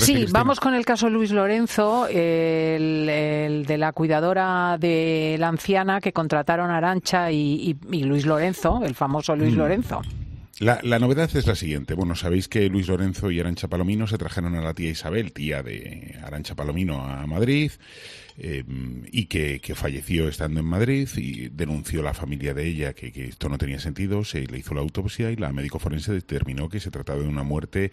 sí, vamos con el caso Luis Lorenzo, el, de la cuidadora de la anciana que contrataron Arancha y, Luis Lorenzo, el famoso Luis mm. Lorenzo. La, novedad es la siguiente. Bueno, sabéis que Luis Lorenzo y Arancha Palomino se trajeron a la tía Isabel, tía de Arancha Palomino, a Madrid, em, y que, falleció estando en Madrid, y denunció la familia de ella que, esto no tenía sentido, se le hizo la autopsia y la médico forense determinó que se trataba de una muerte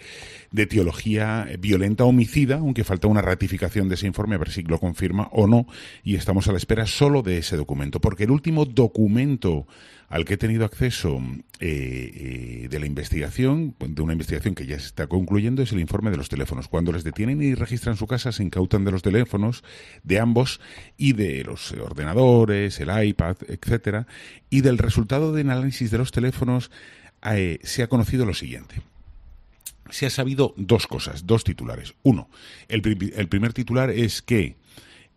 de teología violenta homicida, aunque falta una ratificación de ese informe, a ver si lo confirma o no, y estamos a la espera solo de ese documento, porque el último documento al que he tenido acceso eh, eh de la investigación, de una investigación que ya se está concluyendo, es el informe de los teléfonos. Cuando les detienen y registran su casa, se incautan de los teléfonos, de ambos, y de los ordenadores, el iPad, etcétera, y del resultado del análisis de los teléfonos eh, se ha conocido lo siguiente se ha sabido dos cosas, dos titulares. Uno, el, primer titular es que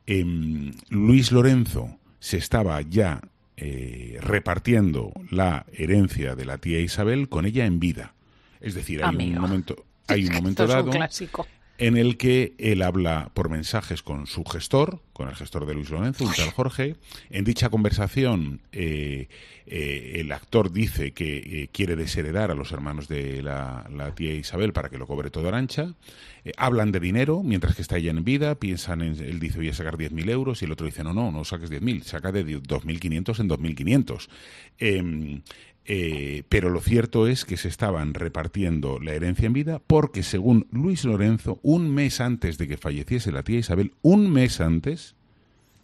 em, Luis Lorenzo se estaba ya eh, repartiendo la herencia de la tía Isabel con ella en vida. Es decir, hay un momento, hay un momento dado en el que él habla por mensajes con su gestor, con el gestor de Luis Lorenzo, un tal Jorge. En dicha conversación, eh, eh, el actor dice que eh, quiere desheredar a los hermanos de la, tía Isabel para que lo cobre todo Arancha. hablan de dinero mientras que está ella en vida. Piensan, él dice, voy a sacar 10.000 euros. Y el otro dice, no, no, no saques 10.000, saca de 2.500 en 2.500. Eh, pero lo cierto es que se estaban repartiendo la herencia en vida porque, según Luis Lorenzo, un mes antes de que falleciese la tía Isabel, un mes antes,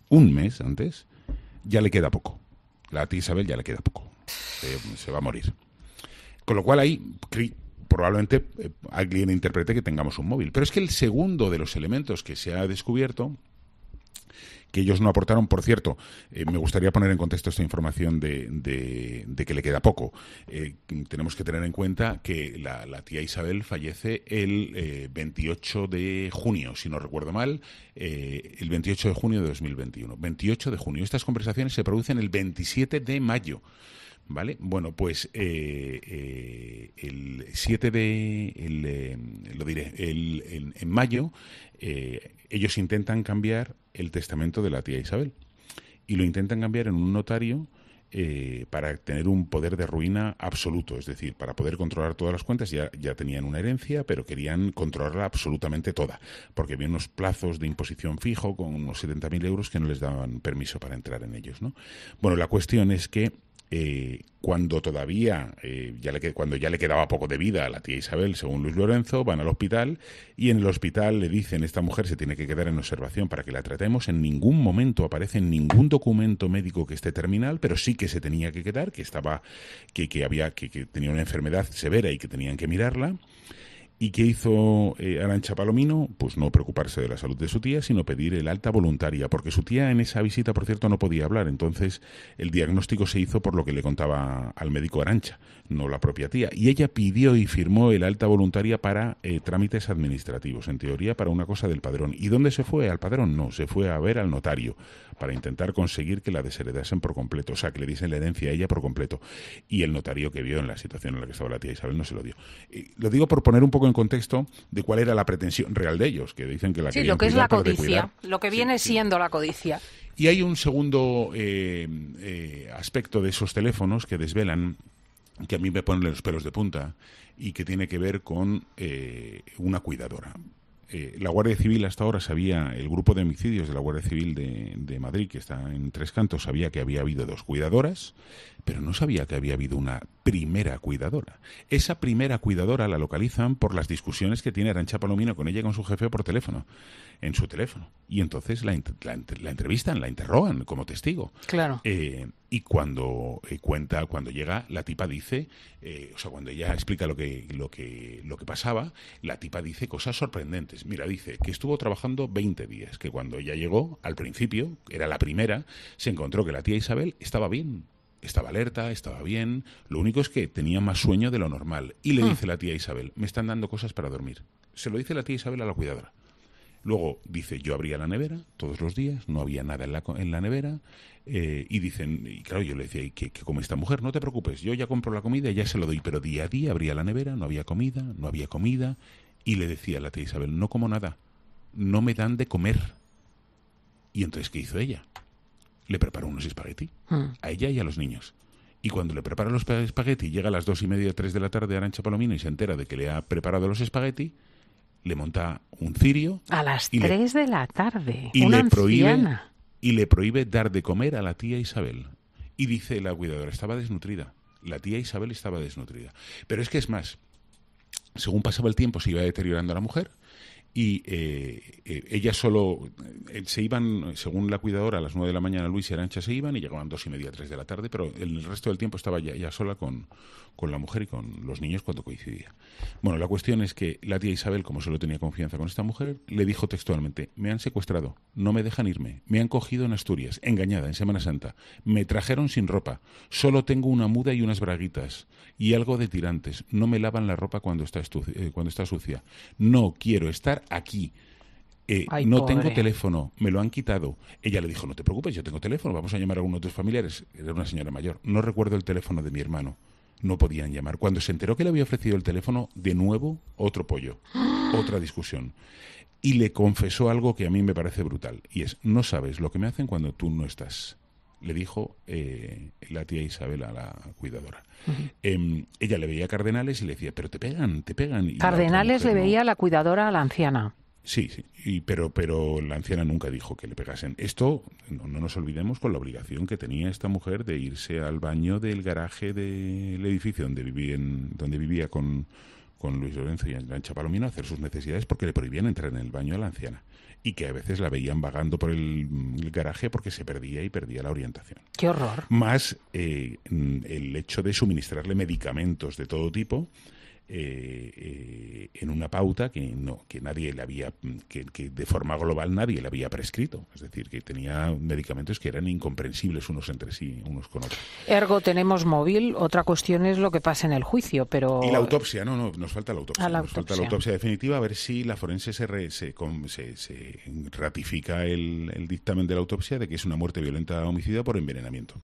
un mes antes, ya le queda poco. La tía Isabel ya le queda poco. se va a morir. Con lo cual ahí probablemente eh, alguien interprete que tengamos un móvil. Pero es que el segundo de los elementos que se ha descubierto que ellos no aportaron. Por cierto, eh, me gustaría poner en contexto esta información de, que le queda poco. Eh, tenemos que tener en cuenta que la, tía Isabel fallece el 28 eh, de junio, si no recuerdo mal, el 28 de junio de 2021. 28 de junio. Estas conversaciones se producen el 27 de mayo. ¿vale? Bueno, pues eh, eh, el 7 de, eh, lo diré, el, en mayo ellos intentan cambiar el testamento de la tía Isabel y lo intentan cambiar en un notario para tener un poder de ruina absoluto, es decir, para poder controlar todas las cuentas, ya, ya, tenían una herencia, pero querían controlarla absolutamente toda, porque había unos plazos de imposición fijo con unos 70.000 euros que no les daban permiso para entrar en ellos. ¿no? Bueno, la cuestión es que eh, cuando todavía, eh, ya le, cuando ya le quedaba poco de vida a la tía Isabel, según Luis Lorenzo, van al hospital y en el hospital le dicen, esta mujer se tiene que quedar en observación para que la tratemos. En ningún momento aparece en ningún documento médico que esté terminal, pero sí que se tenía que quedar, que estaba, que, que había, que, que tenía una enfermedad severa y que tenían que mirarla. ¿Y qué hizo eh, Arancha Palomino? Pues no preocuparse de la salud de su tía, sino pedir el alta voluntaria, porque su tía en esa visita, por cierto, no podía hablar. Entonces, el diagnóstico se hizo por lo que le contaba al médico Arancha, no la propia tía. Y ella pidió y firmó el alta voluntaria para eh, trámites administrativos, en teoría para una cosa del padrón. ¿Y dónde se fue? Al padrón no, se fue a ver al notario, para intentar conseguir que la desheredasen por completo, o sea, que le diesen la herencia a ella por completo. Y el notario que vio en la situación en la que estaba la tía Isabel no se lo dio. lo digo por poner un poco en contexto de cuál era la pretensión real de ellos, que dicen que la Sí, lo que es la codicia, lo que viene siendo la codicia. Y hay un segundo eh, eh, aspecto de esos teléfonos que desvelan que a mí me ponen los pelos de punta y que tiene que ver con eh, una cuidadora. Eh, la Guardia Civil hasta ahora sabía, el grupo de homicidios de la Guardia Civil de, de Madrid, que está en Tres Cantos, sabía que había habido dos cuidadoras pero no sabía que había habido una primera cuidadora. Esa primera cuidadora la localizan por las discusiones que tiene Arancha Palomino con ella y con su jefe por teléfono, en su teléfono. Y entonces la, entrevistan, la interrogan como testigo. Claro. Eh, y cuando eh, cuenta, cuando llega, la tipa dice, eh, o sea, cuando ella explica lo que, lo, que, lo que pasaba, la tipa dice cosas sorprendentes. Mira, dice que estuvo trabajando 20 días, que cuando ella llegó, al principio, era la primera, se encontró que la tía Isabel estaba bien, estaba alerta, estaba bien, lo único es que tenía más sueño de lo normal. Y le hmm. dice la tía Isabel, me están dando cosas para dormir. Se lo dice la tía Isabel a la cuidadora. Luego dice, yo abría la nevera todos los días, no había nada en la, nevera. Eh, y dicen, y claro, yo le decía, qué, come esta mujer? No te preocupes, yo ya compro la comida, ya se lo doy. Pero día a día abría la nevera, no había comida, no había comida. Y le decía a la tía Isabel, no como nada, no me dan de comer. Y entonces, ¿qué hizo ella? le preparó unos espaguetis hmm. a ella y a los niños. Y cuando le prepara los espagueti, llega a las dos y media, tres de la tarde Arancha Palomino y se entera de que le ha preparado los espaguetis, le monta un cirio. A las tres de la tarde. Y una le y le prohíbe dar de comer a la tía Isabel. Y dice la cuidadora, estaba desnutrida. La tía Isabel estaba desnutrida. Pero es que es más, según pasaba el tiempo se iba deteriorando la mujer y eh, eh, ellas solo eh, se iban, según la cuidadora, a las 9 de la mañana Luis y Arancha se iban y llegaban dos y media, tres de la tarde, pero el resto del tiempo estaba ya, ya sola con, con, la mujer y con los niños cuando coincidía. Bueno, la cuestión es que la tía Isabel, como solo tenía confianza con esta mujer, le dijo textualmente, me han secuestrado, no me dejan irme, me han cogido en Asturias, engañada, en Semana Santa, me trajeron sin ropa, solo tengo una muda y unas braguitas y algo de tirantes, no me lavan la ropa cuando está, eh, cuando está sucia, no quiero estar aquí. Eh, no tengo teléfono, me lo han quitado. Ella le dijo, no te preocupes, yo tengo teléfono, vamos a llamar a uno de tus familiares. Era una señora mayor. No recuerdo el teléfono de mi hermano. No podían llamar. Cuando se enteró que le había ofrecido el teléfono, de nuevo, otro pollo, otra discusión. Y le confesó algo que a mí me parece brutal, y es, no sabes lo que me hacen cuando tú no estás le dijo eh, la tía a la cuidadora. Em, ella le veía cardenales y le decía, pero te pegan, te pegan. cardenales le veía a la cuidadora a la anciana. Sí, sí, y, pero, pero la anciana nunca dijo que le pegasen. Esto no, nos olvidemos con la obligación que tenía esta mujer de irse al baño del garaje del edificio donde vivía, donde vivía con, con Luis Lorenzo y Ancha Palomino a hacer sus necesidades porque le prohibían entrar en el baño a la anciana y que a veces la veían vagando por el, mm, garaje porque se perdía y perdía la orientación. ¡Qué horror! Más eh, mm, el hecho de suministrarle medicamentos de todo tipo eh, eh, en una pauta que no que nadie le había mm, que, de forma global nadie le había prescrito es decir que tenía medicamentos que eran incomprensibles unos entre sí unos con otros ergo tenemos móvil otra cuestión es lo que pasa en el juicio pero y la autopsia no no nos falta la autopsia, ah, nos falta la autopsia definitiva a ver si la forense se, se, ratifica el, el dictamen de la autopsia de que es una muerte violenta homicida por envenenamiento